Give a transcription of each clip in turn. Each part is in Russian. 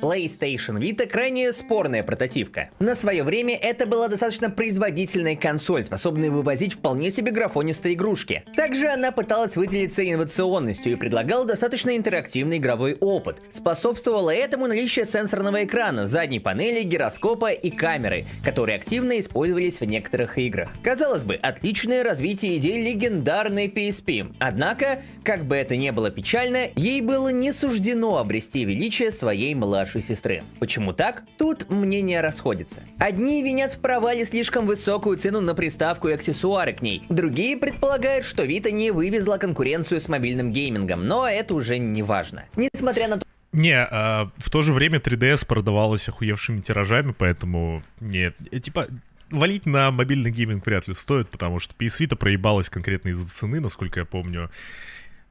PlayStation Vita крайне спорная прототивка. На свое время это была достаточно производительная консоль, способная вывозить вполне себе графонистые игрушки. Также она пыталась выделиться инновационностью и предлагала достаточно интерактивный игровой опыт. Способствовало этому наличие сенсорного экрана, задней панели, гироскопа и камеры, которые активно использовались в некоторых играх. Казалось бы, отличное развитие идеи легендарной PSP. Однако, как бы это ни было печально, ей было не суждено обрести величие своей младшей старшей сестры. Почему так? Тут мнения расходятся. Одни винят в провале слишком высокую цену на приставку и аксессуары к ней. Другие предполагают, что Vita не вывезла конкуренцию с мобильным геймингом, но это уже не важно. Несмотря на то, не, а в то же время 3DS продавалась охуевшими тиражами, поэтому нет, э, типа, валить на мобильный гейминг вряд ли стоит, потому что PS Vita проебалась конкретно из-за цены, насколько я помню.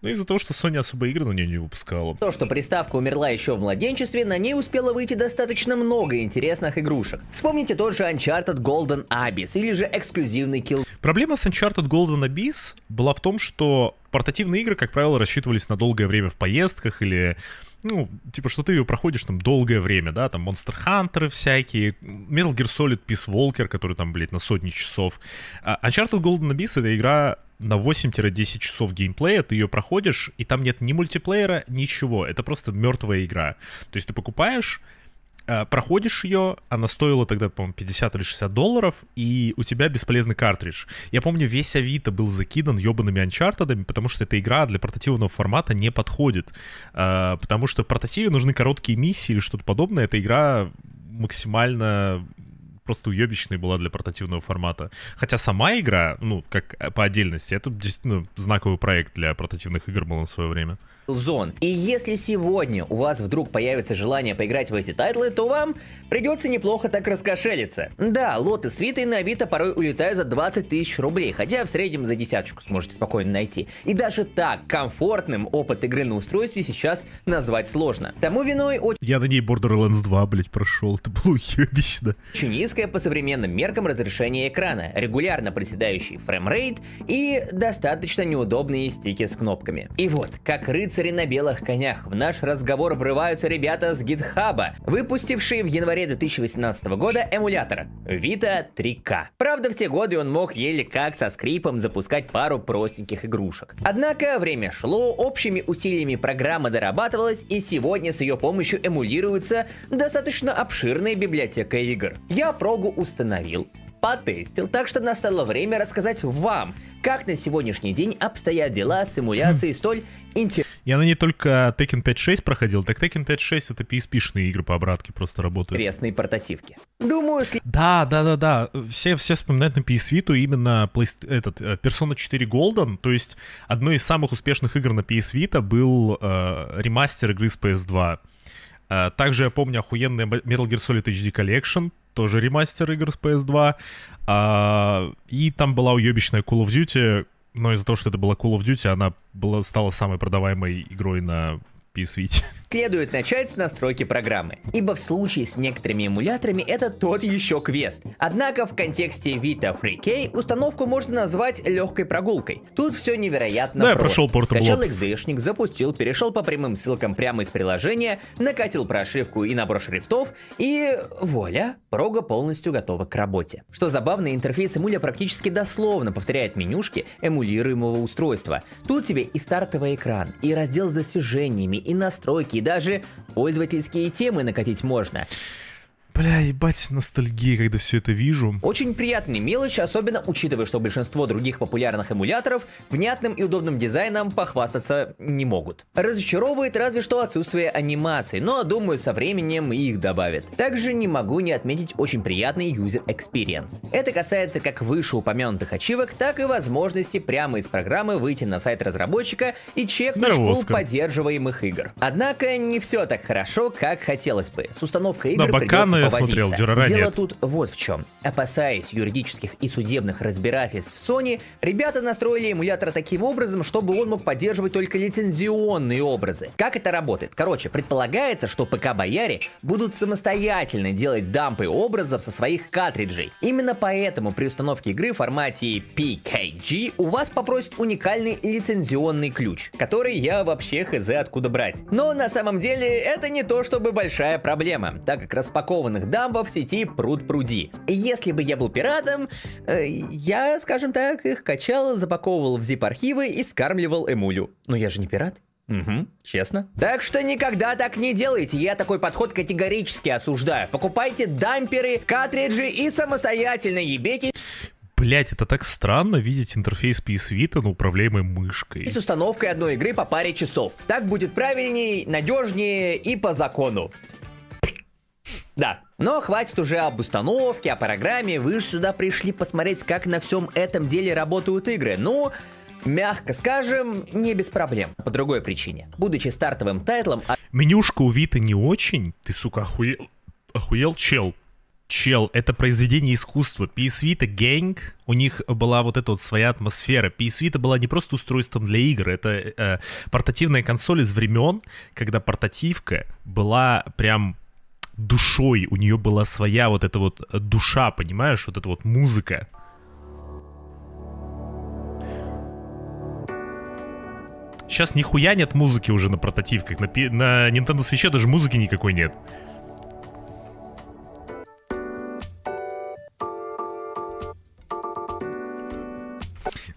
Ну из-за того, что Sony особо игры на нее не выпускала. То, что приставка умерла еще в младенчестве, на ней успело выйти достаточно много интересных игрушек. Вспомните тот же Uncharted Golden Abyss или же эксклюзивный Kill. Проблема с Uncharted Golden Abyss была в том, что портативные игры, как правило, рассчитывались на долгое время в поездках или ну, типа, что ты ее проходишь там долгое время, да, там Monster Hunter всякие, Metal Gear Solid Peace Walker, который там, блядь, на сотни часов. А Uncharted Golden Abyss — это игра на 8-10 часов геймплея ты ее проходишь, и там нет ни мультиплеера, ничего. Это просто мертвая игра. То есть ты покупаешь, э, проходишь ее, она стоила тогда, по-моему, 50 или 60 долларов, и у тебя бесполезный картридж. Я помню, весь Авито был закидан ебаными анчартедами, потому что эта игра для портативного формата не подходит. Э, потому что в портативе нужны короткие миссии или что-то подобное. Эта игра максимально просто уебищной была для портативного формата. Хотя сама игра, ну, как э, по отдельности, это действительно знаковый проект для портативных игр был на свое время. Зон. И если сегодня у вас вдруг появится желание поиграть в эти тайтлы, то вам придется неплохо так раскошелиться. Да, лоты свиты на Авито порой улетают за 20 тысяч рублей, хотя в среднем за десяточку сможете спокойно найти. И даже так комфортным опыт игры на устройстве сейчас назвать сложно. Тому виной очень... Я на ней Borderlands 2, блять, прошел, это было уебищно. Очень низкое по современным меркам разрешение экрана, регулярно приседающий фреймрейт и достаточно неудобные стики с кнопками. И вот, как рыцари на белых конях, в наш разговор врываются ребята с гитхаба, выпустившие в январе 2018 года эмулятор Vita 3K. Правда, в те годы он мог еле как со скрипом запускать пару простеньких игрушек. Однако время шло, общими усилиями программа дорабатывалась, и сегодня с ее помощью эмулируется достаточно обширная библиотека игр. Я строго установил, потестил, так что настало время рассказать вам, как на сегодняшний день обстоят дела с эмуляцией хм. столь интересной. Я на ней только Tekken 5.6 проходил, так Tekken 5.6 это PSP-шные игры по обратке просто работают. Интересные портативки. Думаю, если Да, да, да, да. Все, все вспоминают на PS Vita именно Play... этот, э, Persona 4 Golden, то есть одной из самых успешных игр на PS Vita был э, ремастер игры с PS2. Э, также я помню охуенный Metal Gear Solid HD Collection, тоже ремастер игр с PS2. А, и там была уебищная Call of Duty, но из-за того, что это была Call of Duty, она была, стала самой продаваемой игрой на PS Vita. Следует начать с настройки программы, ибо в случае с некоторыми эмуляторами это тот еще квест. Однако в контексте Vita Freekey установку можно назвать легкой прогулкой. Тут все невероятно да, просто. я прошел порт Скачал XD-шник, запустил, перешел по прямым ссылкам прямо из приложения, накатил прошивку и набор шрифтов, и вуаля, прога полностью готова к работе. Что забавно, интерфейс эмуля практически дословно повторяет менюшки эмулируемого устройства. Тут тебе и стартовый экран, и раздел с достижениями, и настройки, и даже пользовательские темы накатить можно. Бля, ебать, ностальгия, когда все это вижу. Очень приятные мелочи, особенно учитывая, что большинство других популярных эмуляторов внятным и удобным дизайном похвастаться не могут. Разочаровывает разве что отсутствие анимации, но думаю, со временем их добавят. Также не могу не отметить очень приятный user experience. Это касается как вышеупомянутых ачивок, так и возможности прямо из программы выйти на сайт разработчика и чекнуть пул поддерживаемых игр. Однако не все так хорошо, как хотелось бы. С установкой игр да, придется я смотрел, Дюрара Дело нет. тут вот в чем. Опасаясь юридических и судебных разбирательств Sony, ребята настроили эмулятор таким образом, чтобы он мог поддерживать только лицензионные образы. Как это работает? Короче, предполагается, что ПК-бояре будут самостоятельно делать дампы образов со своих картриджей. Именно поэтому при установке игры в формате PKG у вас попросят уникальный лицензионный ключ, который я вообще хз откуда брать. Но на самом деле это не то чтобы большая проблема, так как распакованный подземных дамбов сети пруд-пруди. Если бы я был пиратом, э, я, скажем так, их качал, запаковывал в zip-архивы и скармливал эмулю. Но я же не пират. Угу, честно. Так что никогда так не делайте, я такой подход категорически осуждаю. Покупайте дамперы, картриджи и самостоятельно ебеки. Блять, это так странно видеть интерфейс PS Vita на управляемой мышкой. с установкой одной игры по паре часов. Так будет правильнее, надежнее и по закону. Да. Но хватит уже об установке, о программе. Вы же сюда пришли посмотреть, как на всем этом деле работают игры. Ну, мягко скажем, не без проблем. По другой причине. Будучи стартовым тайтлом... А Менюшка у Вита не очень. Ты, сука, охуел... Охуел, чел. Чел, это произведение искусства. PS Vita Gang, у них была вот эта вот своя атмосфера. PS Vita была не просто устройством для игр, это э, портативная консоль из времен, когда портативка была прям душой, у нее была своя вот эта вот э, душа, понимаешь, вот эта вот музыка. Сейчас нихуя нет музыки уже на прототивках На, на Nintendo Switch даже музыки никакой нет.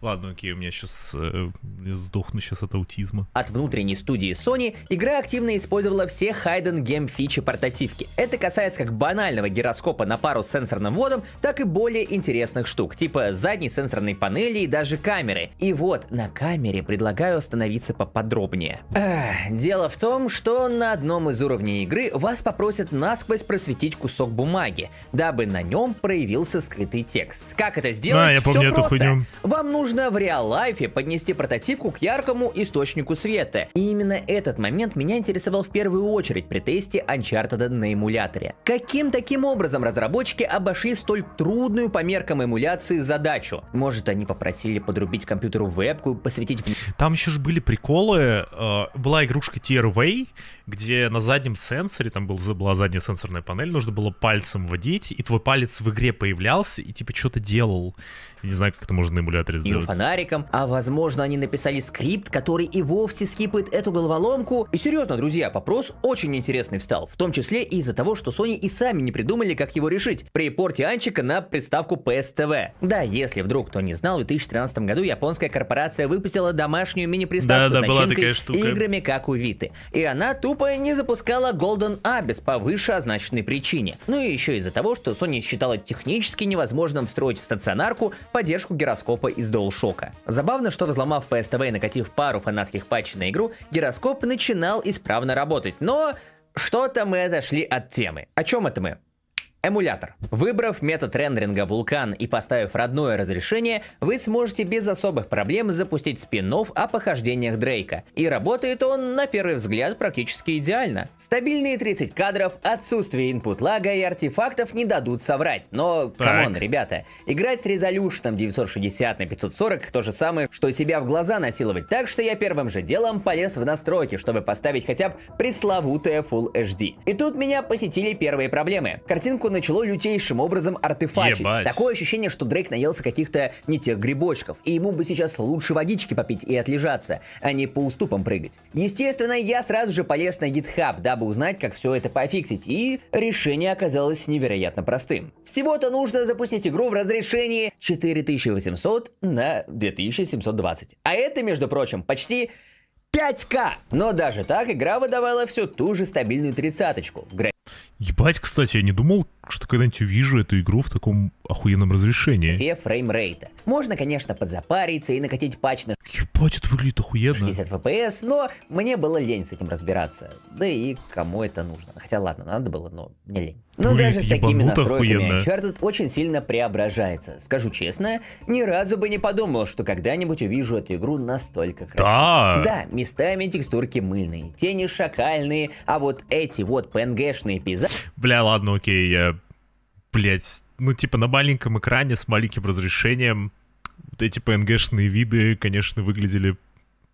Ладно, окей, у меня сейчас... Э, сдохну сейчас от аутизма. От внутренней студии Sony игра активно использовала все Hidden Game фичи портативки. Это касается как банального гироскопа на пару с сенсорным вводом, так и более интересных штук, типа задней сенсорной панели и даже камеры. И вот на камере предлагаю остановиться поподробнее. Эх, дело в том, что на одном из уровней игры вас попросят насквозь просветить кусок бумаги, дабы на нем проявился скрытый текст. Как это сделать? А, я помню Все эту просто. Хуйню. Вам нужно нужно в реал-лайфе поднести портативку к яркому источнику света. И именно этот момент меня интересовал в первую очередь при тесте Uncharted на эмуляторе. Каким таким образом разработчики обошли столь трудную по меркам эмуляции задачу? Может они попросили подрубить компьютеру вебку и посвятить... Там еще же были приколы, э, была игрушка Tearway, где на заднем сенсоре, там был, была задняя сенсорная панель, нужно было пальцем водить, и твой палец в игре появлялся, и типа что-то делал. не знаю, как это можно на эмуляторе сделать. Или фонариком. А возможно, они написали скрипт, который и вовсе скипает эту головоломку. И серьезно, друзья, вопрос очень интересный встал. В том числе из-за того, что Sony и сами не придумали, как его решить при порте Анчика на приставку PSTV. Да, если вдруг кто не знал, в 2013 году японская корпорация выпустила домашнюю мини-приставку да, да, с начинкой была такая штука. играми, как у Виты. И она тупо Группа не запускала Golden Abyss по вышеозначенной причине. Ну и еще из-за того, что Sony считала технически невозможным встроить в стационарку поддержку гироскопа из DualShock. Забавно, что взломав PSTV и накатив пару фанатских патчей на игру, гироскоп начинал исправно работать, но что-то мы отошли от темы. О чем это мы? Эмулятор. Выбрав метод рендеринга Vulkan и поставив родное разрешение, вы сможете без особых проблем запустить спин о похождениях Дрейка. И работает он, на первый взгляд, практически идеально. Стабильные 30 кадров, отсутствие инпут лага и артефактов не дадут соврать. Но, камон, ребята, играть с резолюшном 960 на 540 то же самое, что себя в глаза насиловать. Так что я первым же делом полез в настройки, чтобы поставить хотя бы пресловутое Full HD. И тут меня посетили первые проблемы. Картинку начало лютейшим образом артефачить. Ебать. Такое ощущение, что Дрейк наелся каких-то не тех грибочков, и ему бы сейчас лучше водички попить и отлежаться, а не по уступам прыгать. Естественно, я сразу же полез на GitHub, дабы узнать, как все это пофиксить, и решение оказалось невероятно простым. Всего-то нужно запустить игру в разрешении 4800 на 2720. А это, между прочим, почти 5К. Но даже так игра выдавала всю ту же стабильную тридцаточку. Ебать, кстати, я не думал, что когда-нибудь увижу эту игру в таком охуенном разрешении. Две фреймрейта. Можно, конечно, подзапариться и накатить патч на... Ебать, это выглядит охуенно. 60 FPS, но мне было лень с этим разбираться. Да и кому это нужно. Хотя ладно, надо было, но мне лень. Ну даже с такими настройками охуенно. Uncharted очень сильно преображается. Скажу честно, ни разу бы не подумал, что когда-нибудь увижу эту игру настолько красиво. Да. да, местами текстурки мыльные, тени шакальные, а вот эти вот пнгшные красочные пейзажи. Бля, ладно, окей, я... Блять, ну типа на маленьком экране с маленьким разрешением вот эти PNG-шные виды, конечно, выглядели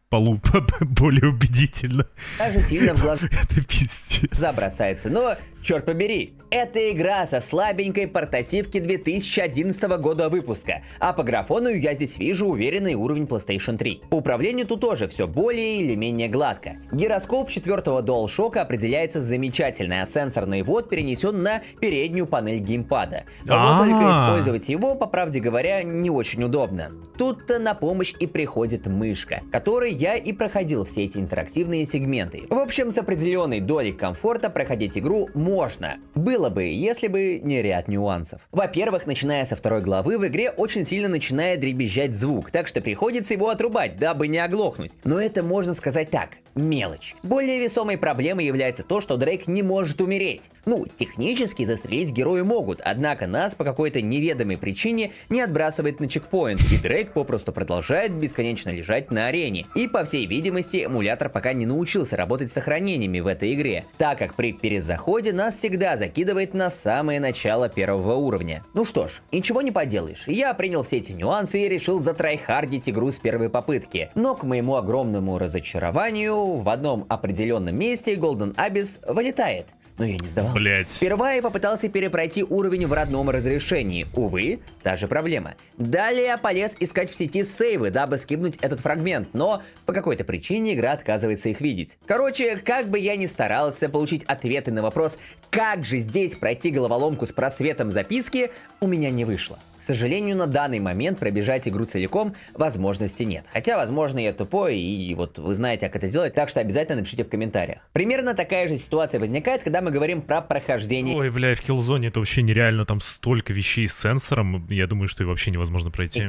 полу более убедительно. Даже сильно в глаз это пиздец. забросается. Но, черт побери, это игра со слабенькой портативки 2011 года выпуска. А по графону я здесь вижу уверенный уровень PlayStation 3. По управлению тут тоже все более или менее гладко. Гироскоп четвертого DualShock определяется замечательно, а сенсорный ввод перенесен на переднюю панель геймпада. Но вот только использовать его, по правде говоря, не очень удобно. Тут-то на помощь и приходит мышка, которой я и проходил все эти интерактивные сегменты. В общем, с определенной долей комфорта проходить игру можно. Было бы, если бы не ряд нюансов. Во-первых, начиная со второй главы, в игре очень сильно начинает дребезжать звук, так что приходится его отрубать, дабы не оглохнуть. Но это можно сказать так, мелочь. Более весомой проблемой является то, что Дрейк не может умереть. Ну, технически застрелить герои могут, однако нас по какой-то неведомой причине не отбрасывает на чекпоинт, и Дрейк попросту продолжает бесконечно лежать на арене. И по всей видимости, эмулятор пока не научился работать с сохранениями в этой игре, так как при перезаходе нас всегда закидывает на самое начало первого уровня. Ну что ж, ничего не поделаешь, я принял все эти нюансы и решил затрайхардить игру с первой попытки. Но к моему огромному разочарованию, в одном определенном месте Golden Abyss вылетает но ну, я не сдавался. Блять. Сперва я попытался перепройти уровень в родном разрешении. Увы, та же проблема. Далее я полез искать в сети сейвы, дабы скинуть этот фрагмент, но по какой-то причине игра отказывается их видеть. Короче, как бы я ни старался получить ответы на вопрос, как же здесь пройти головоломку с просветом записки, у меня не вышло сожалению, на данный момент пробежать игру целиком возможности нет. Хотя, возможно, я тупой, и вот вы знаете, как это сделать, так что обязательно напишите в комментариях. Примерно такая же ситуация возникает, когда мы говорим про прохождение... Ой, бля, в Killzone это вообще нереально, там столько вещей с сенсором, я думаю, что и вообще невозможно пройти. И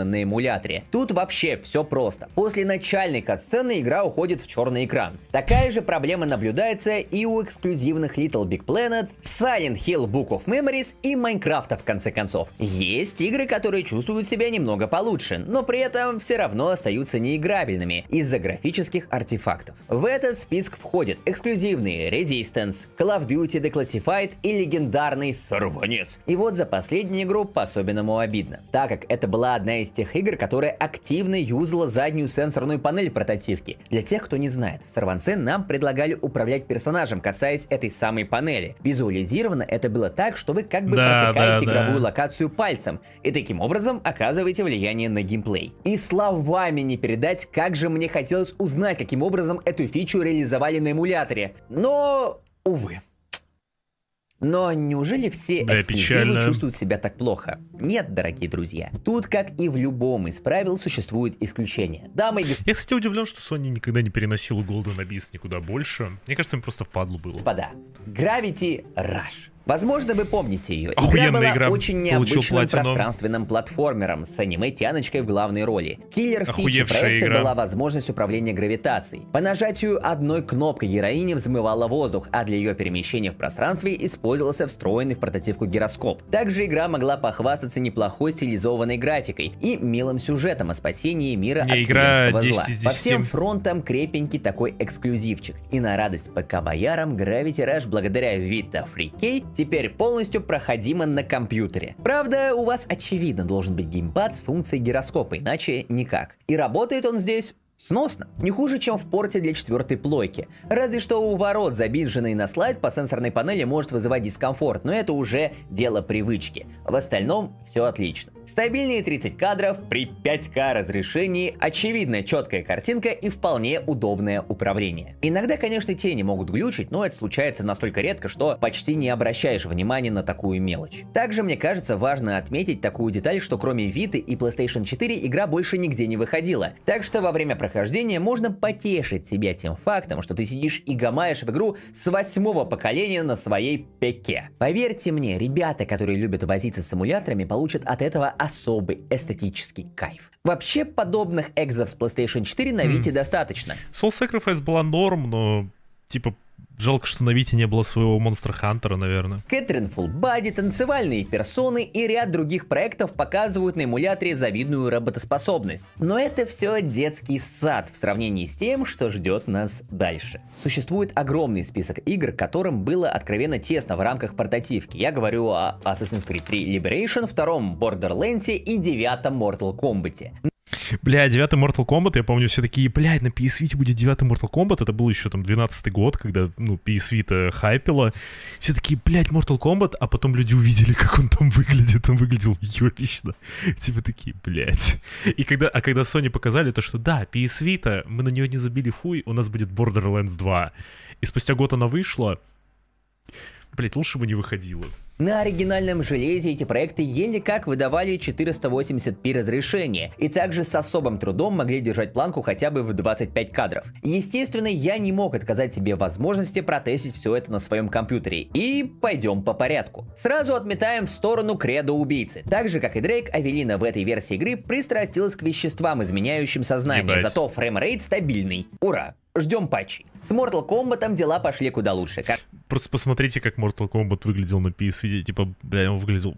на эмуляторе. Тут вообще все просто. После начальной катсцены игра уходит в черный экран. Такая же проблема наблюдается и у эксклюзивных Little Big Planet, Silent Hill Book of Memories и Майнкрафта в конце концов. Есть есть игры, которые чувствуют себя немного получше, но при этом все равно остаются неиграбельными из-за графических артефактов. В этот список входят эксклюзивные Resistance, Call of Duty Declassified и легендарный Сорванец. И вот за последнюю игру по-особенному обидно, так как это была одна из тех игр, которая активно юзала заднюю сенсорную панель прототивки. Для тех, кто не знает, в Сорванце нам предлагали управлять персонажем, касаясь этой самой панели. Визуализировано это было так, что вы как бы да, протыкаете да, игровую да. локацию пальцем, пальцем, и таким образом оказываете влияние на геймплей. И словами не передать, как же мне хотелось узнать, каким образом эту фичу реализовали на эмуляторе. Но, увы. Но неужели все да, эксклюзивы чувствуют себя так плохо? Нет, дорогие друзья. Тут, как и в любом из правил, существует исключение. Да, и госп... Я, кстати, удивлен, что Sony никогда не переносила Golden Abyss никуда больше. Мне кажется, им просто впадло было. Господа, Gravity Rush Возможно, вы помните ее. Охуенная игра была игра. очень необычным пространственным платформером с аниме Тяночкой в главной роли. Киллер фичи проекта игра. была возможность управления гравитацией. По нажатию одной кнопки героиня взмывала воздух, а для ее перемещения в пространстве использовался встроенный в прототипку гироскоп. Также игра могла похвастаться неплохой стилизованной графикой и милым сюжетом о спасении мира Не, от игра 10 зла. По всем фронтам крепенький такой эксклюзивчик. И на радость ПК-боярам Gravity Rush благодаря Vita Free теперь полностью проходимо на компьютере. Правда, у вас очевидно должен быть геймпад с функцией гироскопа, иначе никак. И работает он здесь Сносно. Не хуже, чем в порте для четвертой плойки. Разве что у ворот, забинженный на слайд по сенсорной панели может вызывать дискомфорт, но это уже дело привычки. В остальном все отлично. Стабильные 30 кадров при 5К разрешении, очевидно четкая картинка и вполне удобное управление. Иногда, конечно, тени могут глючить, но это случается настолько редко, что почти не обращаешь внимания на такую мелочь. Также, мне кажется, важно отметить такую деталь, что кроме Vita и PlayStation 4 игра больше нигде не выходила. Так что во время прохождения можно потешить себя тем фактом, что ты сидишь и гамаешь в игру с восьмого поколения на своей пеке. Поверьте мне, ребята, которые любят возиться с эмуляторами, получат от этого особый эстетический кайф. Вообще, подобных экзов с PlayStation 4 на Вите mm. достаточно. Soul Sacrifice была норм, но типа Жалко, что на Вите не было своего Монстра Хантера, наверное. Кэтрин Фулбади, танцевальные персоны и ряд других проектов показывают на эмуляторе завидную работоспособность. Но это все детский сад в сравнении с тем, что ждет нас дальше. Существует огромный список игр, которым было откровенно тесно в рамках портативки. Я говорю о Assassin's Creed 3 Liberation, втором Borderlands и девятом Mortal Kombat. Бля, девятый Mortal Kombat, я помню, все такие, блядь, на PS Vita будет девятый Mortal Kombat. Это был еще там 12 год, когда, ну, PS Vita хайпила. Все такие, блядь, Mortal Kombat, а потом люди увидели, как он там выглядит. Он выглядел ёбично. Типа такие, блядь. И когда, а когда Sony показали то, что да, PS Vita, мы на нее не забили хуй, у нас будет Borderlands 2. И спустя год она вышла, Блять, лучше бы не выходило. На оригинальном железе эти проекты еле как выдавали 480p разрешение, и также с особым трудом могли держать планку хотя бы в 25 кадров. Естественно, я не мог отказать себе возможности протестить все это на своем компьютере, и пойдем по порядку. Сразу отметаем в сторону кредо убийцы. Так же, как и Дрейк, Авелина в этой версии игры пристрастилась к веществам, изменяющим сознание, Ебать. зато фреймрейт стабильный. Ура! Ждем патчи. С Mortal Kombat дела пошли куда лучше. Как... Просто посмотрите, как Mortal Kombat выглядел на PS Vita. Типа, бля, он выглядел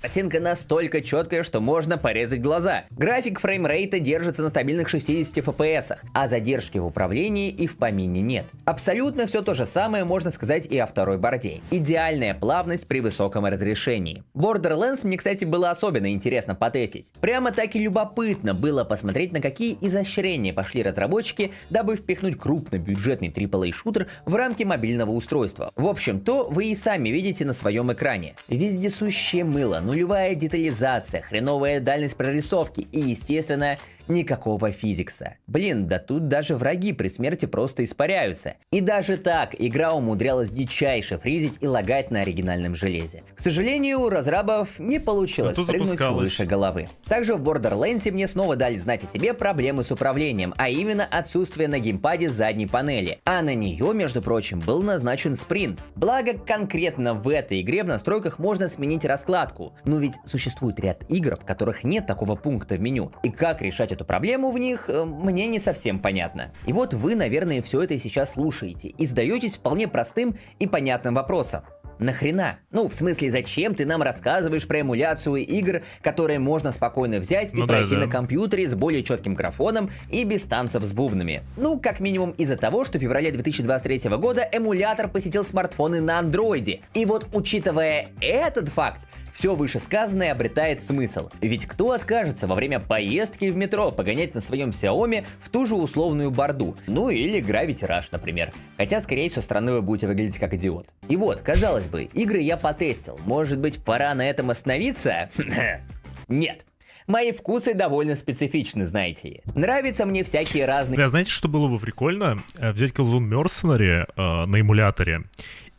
Картинка настолько четкая, что можно порезать глаза. График фреймрейта держится на стабильных 60 FPS, а задержки в управлении и в помине нет. Абсолютно все то же самое можно сказать и о второй борде. Идеальная плавность при высоком разрешении. Borderlands мне, кстати, было особенно интересно потестить. Прямо так и любопытно было посмотреть, на какие изощрения пошли разработчики, дабы впихнуть крупно бюджетный AAA-шутер в рамки мобильного устройства. В общем, то вы и сами видите на своем экране. Вездесущие мыла, нулевая детализация, хреновая дальность прорисовки и, естественно, никакого физикса. Блин, да тут даже враги при смерти просто испаряются. И даже так, игра умудрялась дичайше фризить и лагать на оригинальном железе. К сожалению, у разрабов не получилось тут прыгнуть выше головы. Также в Borderlands мне снова дали знать о себе проблемы с управлением, а именно отсутствие на геймпаде задней панели. А на нее, между прочим, был назначен спринт. Благо, конкретно в этой игре в настройках можно сменить раскладку. Но ведь существует ряд игр, в которых нет такого пункта в меню. И как решать это? эту проблему в них, э, мне не совсем понятно. И вот вы, наверное, все это сейчас слушаете и задаетесь вполне простым и понятным вопросом. Нахрена? Ну, в смысле, зачем ты нам рассказываешь про эмуляцию игр, которые можно спокойно взять и ну, да, пройти да, на компьютере с более четким графоном и без танцев с бубнами? Ну, как минимум из-за того, что в феврале 2023 года эмулятор посетил смартфоны на андроиде. И вот, учитывая этот факт, все вышесказанное обретает смысл. Ведь кто откажется во время поездки в метро погонять на своем Xiaomi в ту же условную борду? Ну или Gravity Rush, например. Хотя, скорее всего, страны вы будете выглядеть как идиот. И вот, казалось бы, игры я потестил. Может быть, пора на этом остановиться? Нет. Мои вкусы довольно специфичны, знаете ли. Нравятся мне всякие разные... Бля, знаете, что было бы прикольно? Э, взять Killzone Mercenary э, на эмуляторе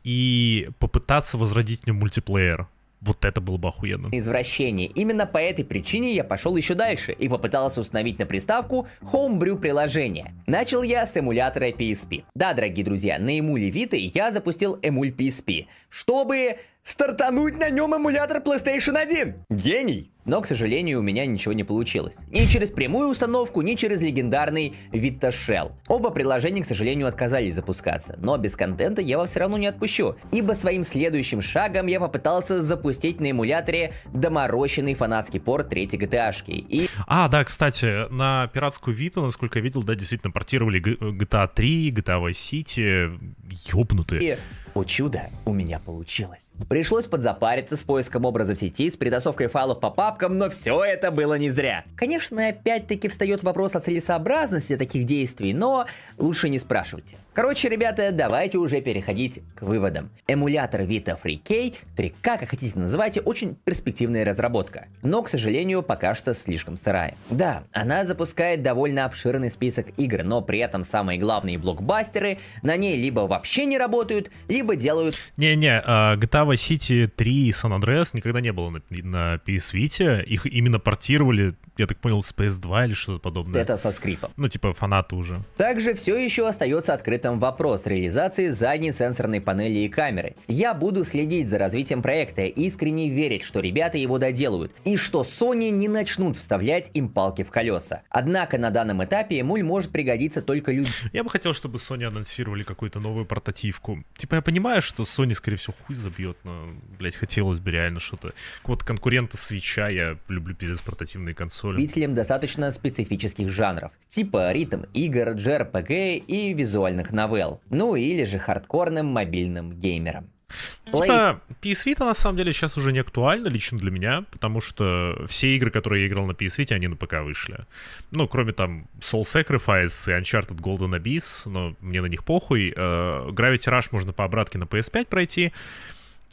и попытаться возродить в нем мультиплеер. Вот это было бы охуенно. Извращение. Именно по этой причине я пошел еще дальше и попытался установить на приставку Homebrew приложение. Начал я с эмулятора PSP. Да, дорогие друзья, на эмуле Vita я запустил эмуль PSP, чтобы стартануть на нем эмулятор PlayStation 1. Гений! Но, к сожалению, у меня ничего не получилось. Ни через прямую установку, ни через легендарный Vita Shell. Оба приложения, к сожалению, отказались запускаться. Но без контента я вас все равно не отпущу. Ибо своим следующим шагом я попытался запустить на эмуляторе доморощенный фанатский порт третьей GTA. -шки. И... А, да, кстати, на пиратскую Vita насколько я видел, да, действительно портировали GTA 3, GTA Vice City. Ёбнутые. И о чудо, у меня получилось. Пришлось подзапариться с поиском образа в сети, с перетасовкой файлов по папкам, но все это было не зря. Конечно, опять-таки встает вопрос о целесообразности таких действий, но лучше не спрашивайте. Короче, ребята, давайте уже переходить к выводам. Эмулятор Vita Freekey, 3 как хотите называйте, очень перспективная разработка, но, к сожалению, пока что слишком сырая. Да, она запускает довольно обширный список игр, но при этом самые главные блокбастеры на ней либо вообще не работают, либо либо делают... Не-не, а, GTA Vice City 3 и San Andreas никогда не было на, на PS Vita. Их именно портировали, я так понял, с PS2 или что-то подобное. Это со скрипом. Ну, типа фанаты уже. Также все еще остается открытым вопрос реализации задней сенсорной панели и камеры. Я буду следить за развитием проекта и искренне верить, что ребята его доделают, и что Sony не начнут вставлять им палки в колеса. Однако на данном этапе эмуль может пригодиться только людям. Я бы хотел, чтобы Sony анонсировали какую-то новую портативку. Типа я понимаю, что Sony, скорее всего, хуй забьет, но, блядь, хотелось бы реально что-то. Вот конкурента свеча, я люблю пиздец портативные консоли. Любителям достаточно специфических жанров, типа ритм игр, JRPG и визуальных новелл, ну или же хардкорным мобильным геймером. Типа, PS Vita на самом деле сейчас уже не актуальна лично для меня, потому что все игры, которые я играл на PS Vita, они на ПК вышли. Ну, кроме там Soul Sacrifice и Uncharted Golden Abyss, но мне на них похуй. Э, Gravity Rush можно по обратке на PS5 пройти.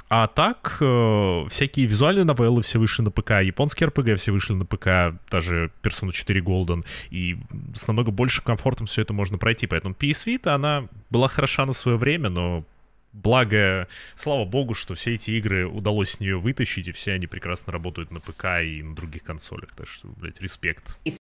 А так, э, всякие визуальные новеллы все вышли на ПК, японские RPG все вышли на ПК, даже Persona 4 Golden, и с намного большим комфортом все это можно пройти. Поэтому PS Vita, она была хороша на свое время, но Благо, слава богу, что все эти игры удалось с нее вытащить, и все они прекрасно работают на ПК и на других консолях. Так что, блядь, респект.